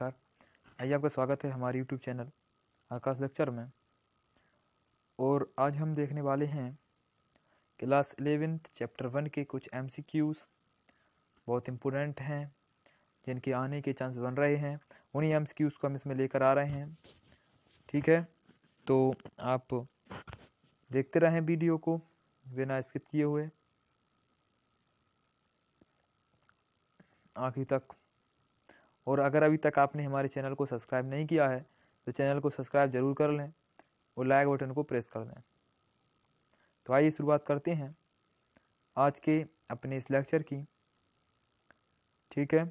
नमस्कार आइए आपका स्वागत है हमारे यूट्यूब चैनल आकाश लेक्चर में और आज हम देखने वाले हैं क्लास एलेवेंथ चैप्टर वन के कुछ एम सी क्यूज़ बहुत इम्पोर्टेंट हैं जिनके आने के चांस बन रहे हैं उन्हीं एम सी क्यूज़ को हम इसमें लेकर आ रहे हैं ठीक है तो आप देखते रहें वीडियो को बिना स्किप किए हुए आखिर तक और अगर अभी तक आपने हमारे चैनल को सब्सक्राइब नहीं किया है तो चैनल को सब्सक्राइब जरूर कर लें और लाइक बटन को प्रेस कर दें तो आइए शुरुआत करते हैं आज के अपने इस लेक्चर की ठीक है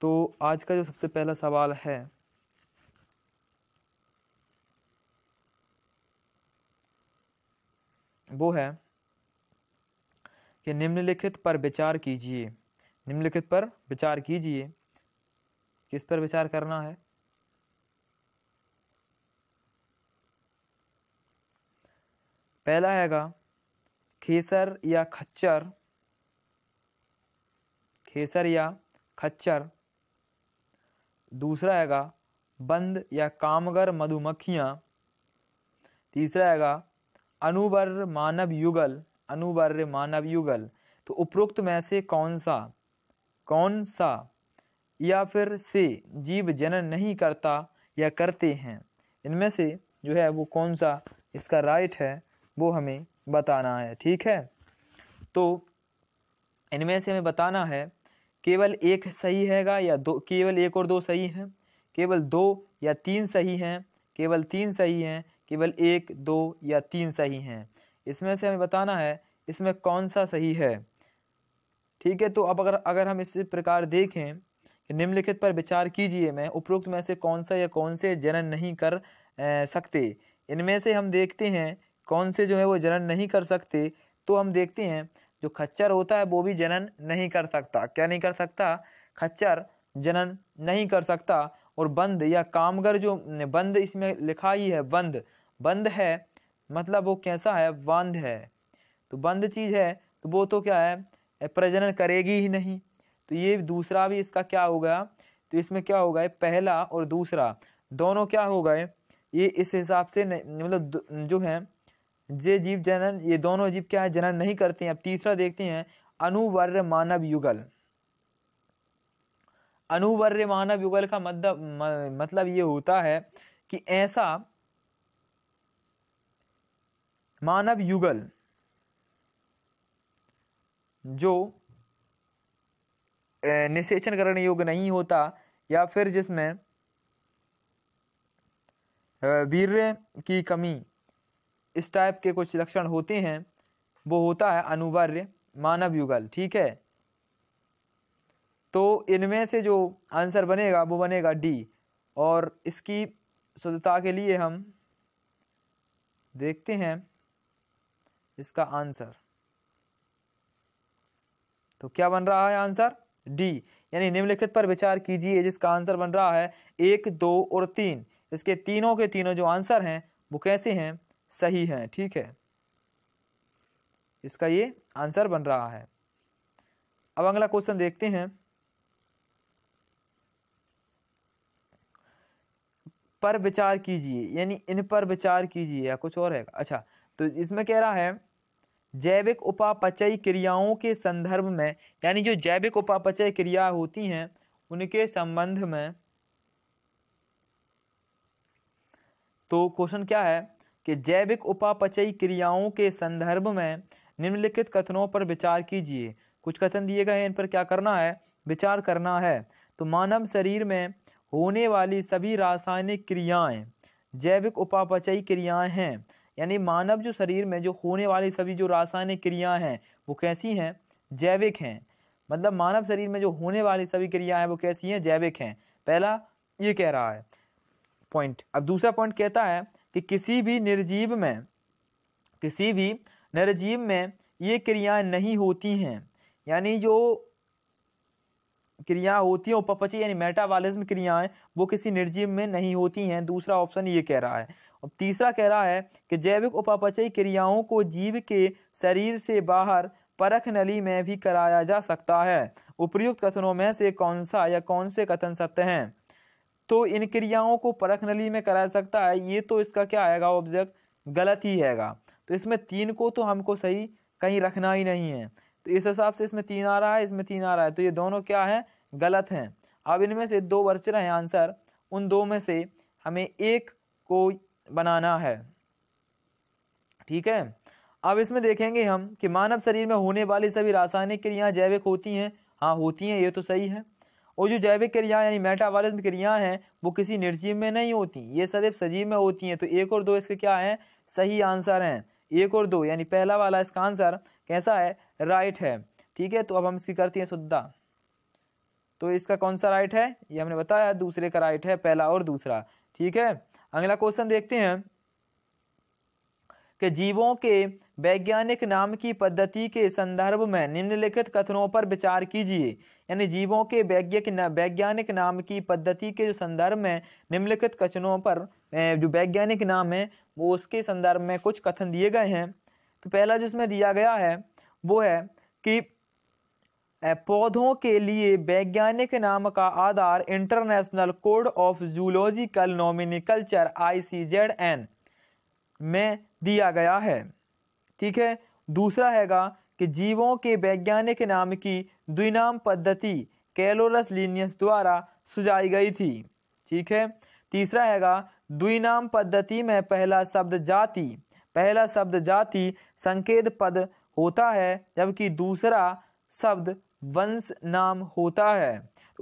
तो आज का जो सबसे पहला सवाल है वो है कि निम्नलिखित पर विचार कीजिए निम्नलिखित पर विचार कीजिए किस पर विचार करना है पहला हैगा खेसर या खच्चर खेसर या खच्चर दूसरा हैगा बंद या कामगर मधुमक्खियाँ तीसरा हैगा अनुबर मानव युगल अनुबर मानव युगल तो उपरोक्त में से कौन सा कौन सा या फिर से जीव जनन नहीं करता या करते हैं इनमें से जो है वो कौन सा इसका राइट है वो हमें बताना है ठीक है तो इनमें से हमें बताना है केवल एक सही हैगा या दो केवल एक और दो सही हैं केवल दो या तीन सही हैं केवल तीन सही हैं केवल एक दो या तीन सही हैं इसमें से हमें बताना है इसमें कौन सा सही है ठीक है तो अब अगर अगर हम इस प्रकार देखें निम्नलिखित पर विचार कीजिए मैं उपरोक्त में से कौन सा या कौन से जनन नहीं कर ए, सकते इनमें से हम देखते हैं कौन से जो है वो जनन नहीं कर सकते तो हम देखते हैं जो खच्चर होता है वो भी जनन नहीं कर सकता क्या नहीं कर सकता खच्चर जनन नहीं कर सकता और बंद या कामगर जो बंद इसमें लिखा ही है बंद बंद है मतलब वो कैसा है बंद है तो बंद चीज़ है तो वो तो क्या है प्रजनन करेगी ही नहीं तो ये दूसरा भी इसका क्या हो गया तो इसमें क्या हो गए पहला और दूसरा दोनों क्या हो गए ये इस हिसाब से मतलब जो है जे जीव जनन ये दोनों जीव क्या है जनन नहीं करते हैं अब तीसरा देखते हैं अनुवर्य मानव युगल अनुवर्य मानव युगल का मतलब मतलब ये होता है कि ऐसा मानव युगल जो निषेचन करने योग्य नहीं होता या फिर जिसमें वीर्य की कमी इस टाइप के कुछ लक्षण होते हैं वो होता है अनुवार्य मानव युगल ठीक है तो इनमें से जो आंसर बनेगा वो बनेगा डी और इसकी शुद्धता के लिए हम देखते हैं इसका आंसर तो क्या बन रहा है आंसर डी यानी निम्नलिखित पर विचार कीजिए जिसका आंसर बन रहा है एक दो और तीन इसके तीनों के तीनों जो आंसर हैं वो कैसे हैं सही हैं ठीक है इसका ये आंसर बन रहा है अब अगला क्वेश्चन देखते हैं पर विचार कीजिए यानी इन पर विचार कीजिए या कुछ और है अच्छा तो इसमें कह रहा है जैविक उपापचय क्रियाओं के संदर्भ में यानी जो जैविक उपापचय क्रिया होती हैं उनके संबंध में तो क्वेश्चन क्या है कि जैविक उपापचयी क्रियाओं के संदर्भ में निम्नलिखित कथनों पर विचार कीजिए कुछ कथन दिए गए हैं इन पर क्या करना है विचार करना है तो मानव शरीर में होने वाली सभी रासायनिक क्रियाएं जैविक उपापचयी क्रियाएं हैं यानी मानव जो शरीर में जो होने वाली सभी जो रासायनिक क्रियाएँ हैं वो कैसी हैं जैविक हैं मतलब मानव शरीर में जो होने वाली सभी क्रियाएँ हैं वो कैसी हैं जैविक हैं पहला ये कह रहा है पॉइंट अब दूसरा पॉइंट कहता है कि किसी भी निर्जीव में किसी भी निर्जीव में ये क्रियाएं नहीं होती हैं यानी जो क्रिया होती हैं उपपची यानी मेटाबॉलिज्म क्रियाएं वो किसी निर्जीव में नहीं होती हैं दूसरा ऑप्शन ये कह रहा है अब तीसरा कह रहा है कि जैविक उपापचय क्रियाओं को जीव के शरीर से बाहर परख नली में भी कराया जा सकता है उपयुक्त कथनों में से कौन सा या कौन से कथन सत्य हैं तो इन क्रियाओं को परख नली में कराया सकता है ये तो इसका क्या आएगा ऑब्जेक्ट गलत ही हैगा तो इसमें तीन को तो हमको सही कहीं रखना ही नहीं है तो इस हिसाब से इसमें तीन आ रहा है इसमें तीन आ रहा है तो ये दोनों क्या हैं गलत हैं अब इनमें से दो वर्चर हैं आंसर उन दो में से हमें एक को बनाना है ठीक है अब इसमें देखेंगे हम कि मानव शरीर में होने वाली सभी रासायनिक क्रियाएं जैविक होती हैं हाँ होती हैं ये तो सही है और जो जैविक क्रियाएं यानी मेटाबॉलिज्म क्रियाएं हैं वो किसी निर्जीव में नहीं होती ये सदैव सजीव में होती हैं तो एक और दो इसके क्या हैं सही आंसर हैं एक और दो यानी पहला वाला इसका आंसर कैसा है राइट है ठीक है तो अब हम इसकी करते हैं शुद्धा तो इसका कौन सा राइट है ये हमने बताया दूसरे का राइट है पहला और दूसरा ठीक है अगला क्वेश्चन देखते हैं कि जीवों के वैज्ञानिक नाम की पद्धति के संदर्भ में निम्नलिखित कथनों पर विचार कीजिए यानी जीवों के वैज्ञानिक नाम की पद्धति के जो संदर्भ में निम्नलिखित कथनों पर जो वैज्ञानिक नाम है वो उसके संदर्भ में कुछ कथन दिए गए हैं तो पहला जिसमें दिया गया है वो है कि पौधों के लिए वैज्ञानिक नाम का आधार international code of zoological nomenclature ICZN में दिया गया है ठीक है दूसरा हैगा कि जीवों के वैज्ञानिक नाम की द्विनाम पद्धति कैलोरस लीनियस द्वारा सुझाई गई थी ठीक है तीसरा हैगा द्विनाम पद्धति में पहला शब्द जाति पहला शब्द जाति संकेत पद होता है जबकि दूसरा शब्द वंश नाम होता है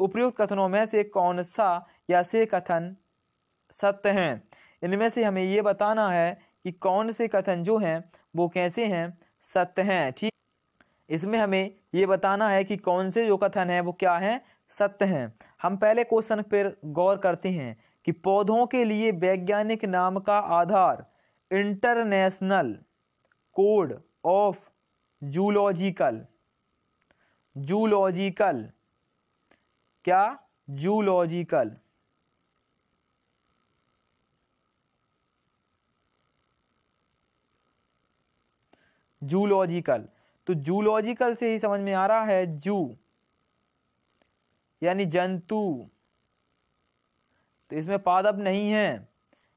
उपयुक्त कथनों में से कौन सा या से कथन सत्य हैं इनमें से हमें ये बताना है कि कौन से कथन जो हैं वो कैसे हैं सत्य हैं ठीक इसमें हमें ये बताना है कि कौन से जो कथन हैं वो क्या हैं सत्य हैं हम पहले क्वेश्चन पर गौर करते हैं कि पौधों के लिए वैज्ञानिक नाम का आधार international code of zoological zoological क्या जूलॉजिकल जूलॉजिकल तो जूलॉजिकल से ही समझ में आ रहा है जू यानी जंतु तो इसमें पादप नहीं है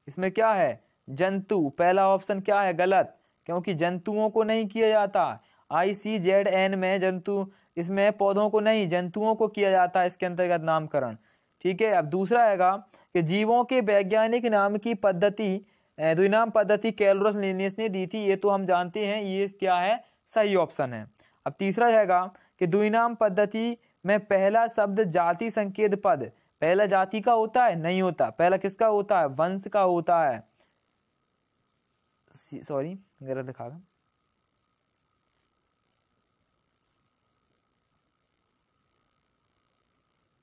इसमें क्या है जंतु पहला ऑप्शन क्या है गलत क्योंकि जंतुओं को नहीं किया जाता आई सी जेड एन में जंतु इसमें पौधों को नहीं जंतुओं को किया जाता है इसके अंतर्गत नामकरण ठीक है अब दूसरा आएगा कि जीवों के वैज्ञानिक नाम की पद्धति द्विनाम तो पद्धति कैलोरस लिनियस ने दी थी ये तो हम जानते हैं ये क्या है सही ऑप्शन है अब तीसरा है कि द्विनाम पद्धति में पहला शब्द जाति संकेत पद पहला जाति का होता है नहीं होता पहला किसका होता है वंश का होता है सॉरी गलत दिखा रहा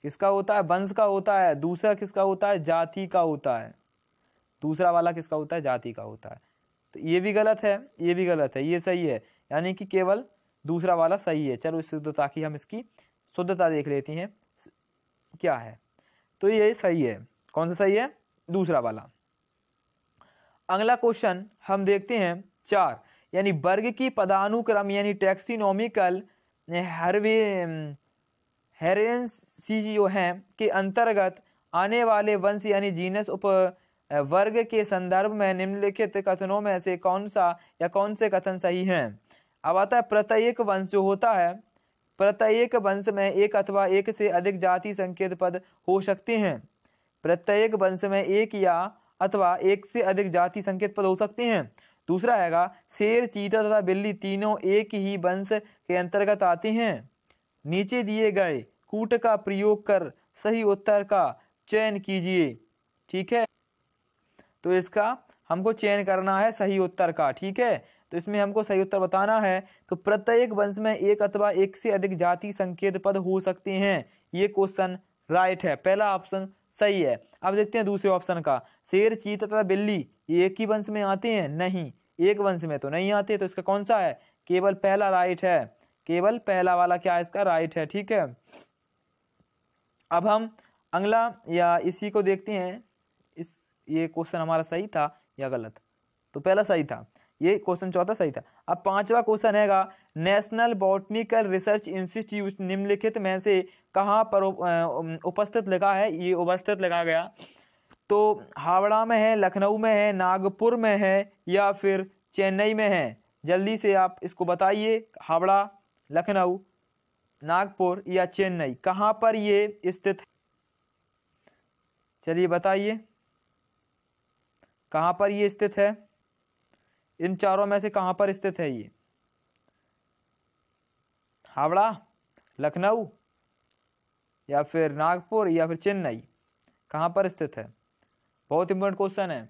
किसका होता है वंश का होता है दूसरा किसका होता है जाति का होता है दूसरा वाला किसका होता है जाति का होता है तो ये भी गलत है ये भी गलत है ये सही है यानी कि केवल दूसरा वाला सही है चलो इस शुद्धता की हम इसकी शुद्धता देख लेती हैं क्या है तो ये सही है कौन सा सही है दूसरा वाला अगला क्वेश्चन हम देखते हैं चार यानी वर्ग की पदानुक्रम यानी टैक्सीनोमिकल हरवे हेरेंस सी हैं के अंतर्गत आने वाले वंश यानी जीनस उप वर्ग के संदर्भ में निम्नलिखित कथनों में से कौन सा या कौन से कथन सही हैं अब आता है प्रत्येक वंश जो होता है प्रत्येक वंश में एक अथवा एक से अधिक जाति संकेत पद हो सकते हैं प्रत्येक वंश में एक या अथवा एक से अधिक जाति संकेत पद हो सकते हैं दूसरा हैगा शेर चीता तथा बिल्ली तीनों एक ही वंश के अंतर्गत आते हैं नीचे दिए गए कूट का प्रयोग कर सही उत्तर का चयन कीजिए ठीक है तो इसका हमको चयन करना है सही उत्तर का ठीक है तो इसमें हमको सही उत्तर बताना है तो प्रत्येक वंश में एक अथवा एक से अधिक जाति संकेत पद हो सकते हैं ये क्वेश्चन राइट है पहला ऑप्शन सही है अब देखते हैं दूसरे ऑप्शन का शेर चीत तथा बिल्ली एक ही वंश में आते हैं नहीं एक वंश में तो नहीं आते तो इसका कौन सा है केवल पहला राइट है केवल पहला वाला क्या है इसका राइट है ठीक है अब हम अगला या इसी को देखते हैं इस ये क्वेश्चन हमारा सही था या गलत तो पहला सही था ये क्वेश्चन चौथा सही था अब पांचवा क्वेश्चन हैगा नेशनल बॉटनिकल रिसर्च इंस्टीट्यूट निम्नलिखित में से कहाँ पर उपस्थित लगा है ये उपस्थित लगा गया तो हावड़ा में है लखनऊ में है नागपुर में है या फिर चेन्नई में है जल्दी से आप इसको बताइए हावड़ा लखनऊ नागपुर या चेन्नई कहाँ पर ये स्थित है चलिए बताइए कहाँ पर ये स्थित है इन चारों में से कहाँ पर स्थित है ये हावड़ा लखनऊ या फिर नागपुर या फिर चेन्नई कहाँ पर स्थित है बहुत इंपॉर्टेंट क्वेश्चन है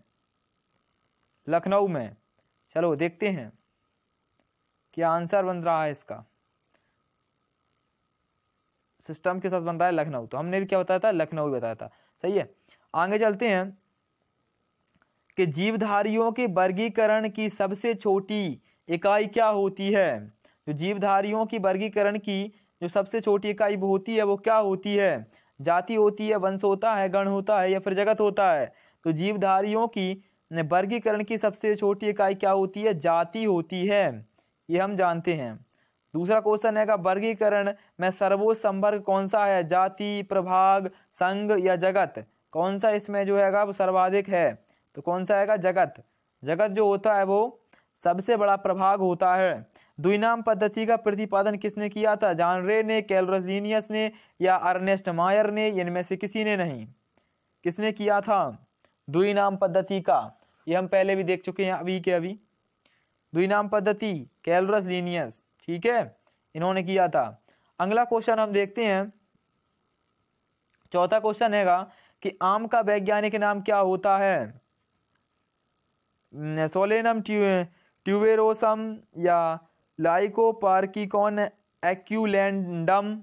लखनऊ में चलो देखते हैं क्या आंसर बन रहा है इसका सिस्टम के साथ बन रहा है लखनऊ तो हमने भी क्या बताया था लखनऊ भी बताया था सही है आगे चलते हैं कि जीवधारियों के वर्गीकरण की सबसे छोटी इकाई क्या होती है जो जीवधारियों की वर्गीकरण की जो सबसे छोटी इकाई होती है वो क्या होती है जाति होती है वंश होता है गण होता है या फिर जगत होता है तो जीवधारियों की वर्गीकरण की सबसे छोटी इकाई क्या होती है जाति होती है ये हम जानते हैं दूसरा क्वेश्चन है का वर्गीकरण में सर्वोच्च संवर्ग कौन सा है जाति प्रभाग संघ या जगत कौन सा इसमें जो है वो सर्वाधिक है तो कौन सा है जगत जगत जो होता है वो सबसे बड़ा प्रभाग होता है द्विनाम पद्धति का प्रतिपादन किसने किया था जान रे ने कैलरोजीनियस ने या अर्नेस्ट मायर ने इनमें से किसी ने नहीं किसने किया था द्विनाम पद्धति का ये हम पहले भी देख चुके हैं अभी के अभी द्विनाम पद्धति कैलरस लीनियस ठीक है इन्होंने किया था अगला क्वेश्चन हम देखते हैं चौथा क्वेश्चन हैगा कि आम का वैज्ञानिक नाम क्या होता है सोलेनम ट्यू ट्यूबेरोसम या लाइकोपार्किकॉन एक्यूलैंडम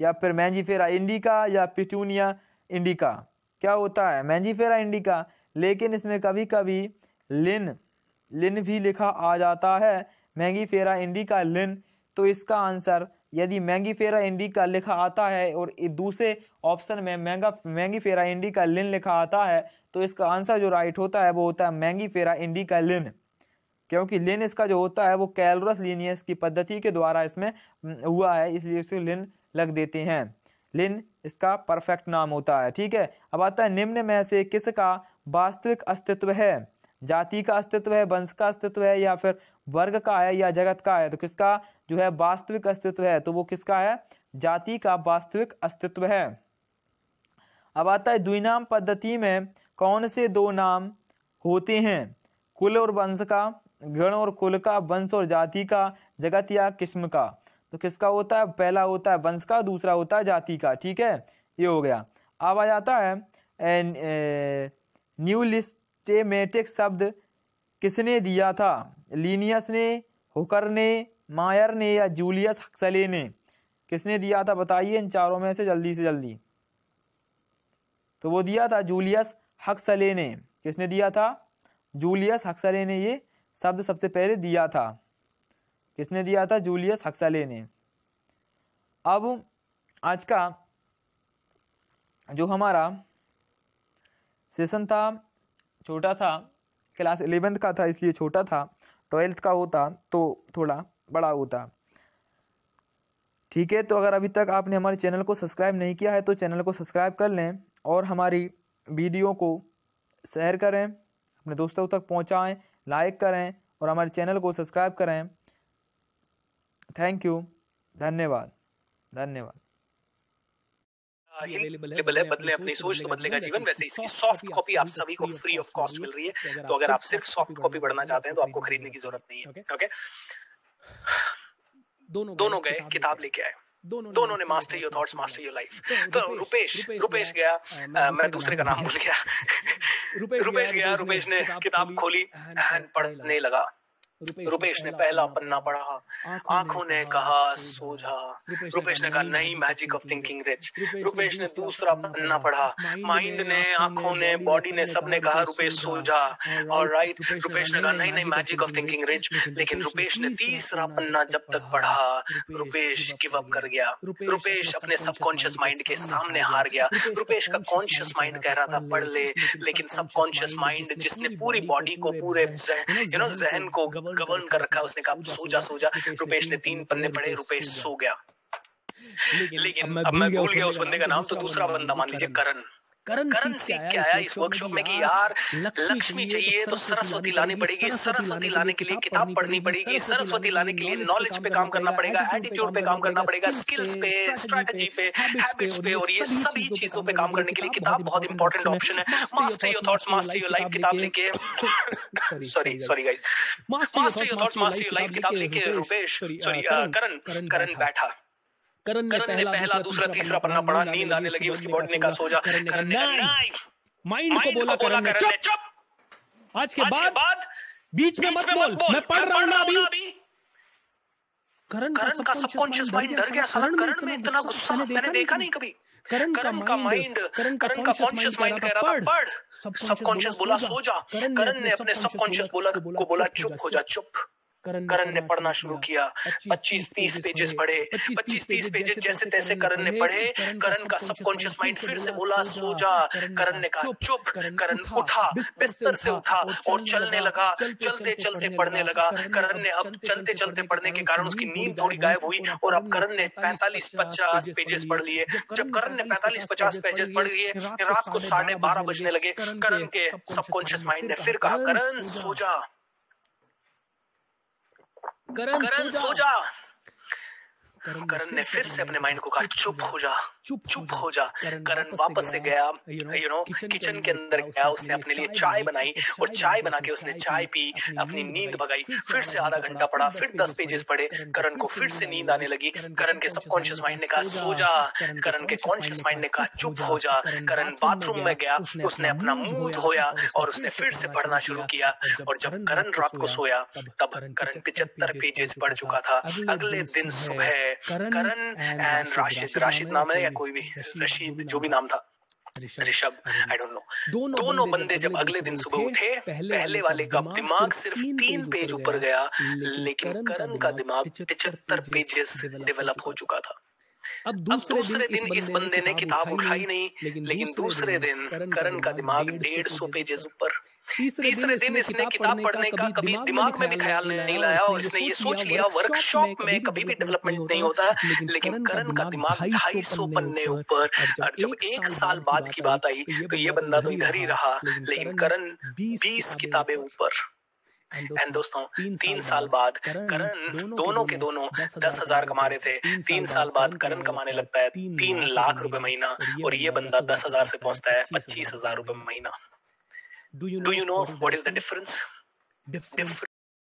या फिर मैंजीफेरा इंडिका या पिटूनिया इंडिका क्या होता है मैंजीफेरा इंडिका लेकिन इसमें कभी कभी लिन लिन भी लिखा आ जाता है मैंगीफेरा इंडिका लिन तो इसका आंसर यदि मैंगी फेरा इंडी का लिखा आता है और दूसरे ऑप्शन में मैंगा मैंगी फेरा इंडी का लिन लिखा आता है तो इसका आंसर जो राइट होता है वो होता है मैंगी फेरा इंडी का लिन क्योंकि लिन इसका जो होता है वो कैलरस लीनियस की पद्धति के द्वारा इसमें हुआ है इसलिए इसको लिन लग देते हैं लिन इसका परफेक्ट नाम होता है ठीक है अब आता है निम्न में से किसका वास्तविक अस्तित्व है जाति का अस्तित्व है वंश का अस्तित्व है या फिर वर्ग का है या जगत का है तो किसका जो है वास्तविक अस्तित्व है तो वो किसका है जाति का वास्तविक अस्तित्व है अब आता है द्विनाम पद्धति में कौन से दो नाम होते हैं कुल और वंश का गण और कुल का वंश और जाति का जगत या किस्म का तो किसका होता है पहला होता है वंश का दूसरा होता है जाति का ठीक है ये हो गया अब आ जाता है न्यूलिस्टेमेटिक शब्द किसने दिया था लीनियस ने हुकर ने मायर ने या जूलियस हक्सले ने किसने दिया था बताइए इन चारों में से जल्दी से जल्दी तो वो दिया था जूलियस हक्सले ने किसने दिया था जूलियस हक्सले ने ये शब्द सबसे पहले दिया था किसने दिया था जूलियस हक्सले ने अब आज का जो हमारा सेशन था छोटा था क्लास एलेवेंथ का था इसलिए छोटा था ट्वेल्थ का होता तो थोड़ा बड़ा होता ठीक है तो अगर अभी तक आपने हमारे चैनल को सब्सक्राइब नहीं किया है तो चैनल को सब्सक्राइब कर लें और हमारी वीडियो को शेयर करें अपने दोस्तों तक पहुँचाएँ लाइक करें और हमारे चैनल को सब्सक्राइब करें थैंक यू धन्यवाद धन्यवाद अवेलेबल है बदले अपनी सोच तो बदलेगा जीवन वैसे इसकी सॉफ्ट कॉपी आप सभी को फ्री ऑफ कॉस्ट मिल रही है तो, तो अगर आप सिर्फ सॉफ्ट कॉपी पढ़ना चाहते हैं तो आपको खरीदने की जरूरत नहीं है ओके दोनों गए किताब लेके आए दोनों ने master your thoughts master your life तो रुपेश रुपेश गया uh, uh, मैं दूसरे का नाम भूल गया रुपेश गया रुपेश ने किताब खोली पढ़ने लगा रुपेश ने पहला पन्ना पढ़ा आंखों ने कहा सोझा रुपेश ने कहा नई magic of thinking rich Rupesh ने दूसरा पन्ना पढ़ा माइंड ने आंखों ने बॉडी ने सब ने कहा रुपेश सोझा और राइट रुपेश ने कहा नहीं नहीं मैजिक ऑफ थिंकिंग रिच लेकिन रुपेश ने तीसरा पन्ना जब तक पढ़ा रुपेश गिव अप कर गया रुपेश अपने सबकॉन्शियस माइंड के सामने हार गया रुपेश का कॉन्शियस माइंड कह रहा था पढ़ ले लेकिन सबकॉन्शियस माइंड जिसने पूरी बॉडी को पूरे यू नो जहन को गवर्न कर रखा उसने कहा सोचा सोचा रुपेश ने तीन पन्ने पड़े रुपेश सो गया लेकिन अब मैं भूल गया उस बंदे का तो नाम तो दूसरा बंदा मान लीजिए करण करण करण सीख के आया इस वर्कशॉप में कि यार लक्ष्मी चाहिए तो, तो सरस्वती लानी पड़ेगी सरस्वती लाने के लिए किताब पढ़नी पड़ेगी सरस्वती लाने के लिए नॉलेज पे काम करना पड़ेगा एटीट्यूड पे काम करना पड़ेगा स्किल्स पे स्ट्रेटजी पे हैबिट्स पे और ये सभी चीजों पे काम करने के लिए किताब बहुत इंपॉर्टेंट ऑप्शन है master your thoughts master your life किताब लेके sorry sorry guys master your thoughts master your life किताब लेके रुपेश सॉरी करण करण बैठा करण ने पहला दूसरा तीसरा पन्ना पढ़ा नींद आने लगी उसकी बॉडी ने कहा सो जा करण ने माइंड को बोला करण ने चुप आज के बाद बीच में मत बोल मैं पढ़ रहा हूं ना अभी करण का सबकॉन्शियस माइंड डर गया साला करण में इतना गुस्सा मैंने देखा नहीं कभी करण का माइंड करण का कॉन्शियस माइंड कह रहा था पढ़ सबकॉन्शियस बोला सो जा करण ने अपने सबकॉन्शियस बोला को बोला चुप हो जा चुप करण ने पढ़ना शुरू किया पच्चीस तीस पेजेस पढ़े पच्चीस तीस पेजेस जैसे तैसे करण ने पढ़े करण का सबकॉन्शियस माइंड फिर से बोला सो जा करण ने कहा चुप करण उठा बिस्तर से उठा और चलने लगा चलते चलते पढ़ने लगा करण ने अब चलते चलते पढ़ने के कारण उसकी नींद थोड़ी गायब हुई और अब करण ने पैंतालीस पचास पेजेस पढ़ लिए जब करण ने पैंतालीस पचास पेजेस पढ़ लिए रात को साढ़े बारह बजने लगे करण के सबकॉन्शियस माइंड ने फिर कहा करण सो जा करण सूजा करण ने फिर से अपने माइंड को कहा चुप हो जा चुप हो जा करण वापस से गया यू नो किचन के अंदर गया उसने अपने लिए चाय बनाई और चाय बना के उसने चाय पी अपनी नींद भगाई फिर से आधा घंटा पढ़ा फिर दस पेजेस पढ़े करण को फिर से नींद आने लगी करण के सबकॉन्शियस माइंड ने कहा सो जा करण के कॉन्शियस माइंड ने कहा चुप हो जा करण बाथरूम में गया उसने अपना मुंह धोया और उसने फिर से पढ़ना शुरू किया और जब करण रात को सोया तब करण पिचहत्तर पेजेस पढ़ चुका था अगले दिन सुबह करण एंड राशिद राशिद नाम है या कोई भी रशीद जो भी नाम था ऋषभ आई डोंट नो दोनों, बंदे जब अगले दिन सुबह उठे पहले, पहले वाले का दिमाग सिर्फ तीन पेज ऊपर गया लेकिन करण का दिमाग पिछहत्तर पेजेस डेवलप हो चुका था अब दूसरे, अब दूसरे दिन, दिन इस बंदे ने किताब उठाई नहीं लेकिन दूसरे दिन करण का दिमाग डेढ़ सौ पेजेस ऊपर तीसरे, तीसरे दिन इसने किताब पढ़ने का कभी दिमाग में भी ख्याल नहीं लाया और इसने ये सोच लिया वर्कशॉप में कभी भी डेवलपमेंट नहीं होता लेकिन करण का दिमाग ढाई सौ पन्ने ऊपर और जब एक साल बाद की बात आई तो, तो ये बंदा तो इधर ही रहा लेकिन करण बीस किताबें ऊपर एंड दोस्तों तीन साल बाद करण दोनों के दोनों दस हजार कमा रहे थे तीन साल बाद करण कमाने मतलब लगता है तीन लाख रुपए महीना और ये बंदा दस हजार से पहुंचता है पच्चीस हजार रुपए महीना Do you know, Do you know what, is what is the difference? difference?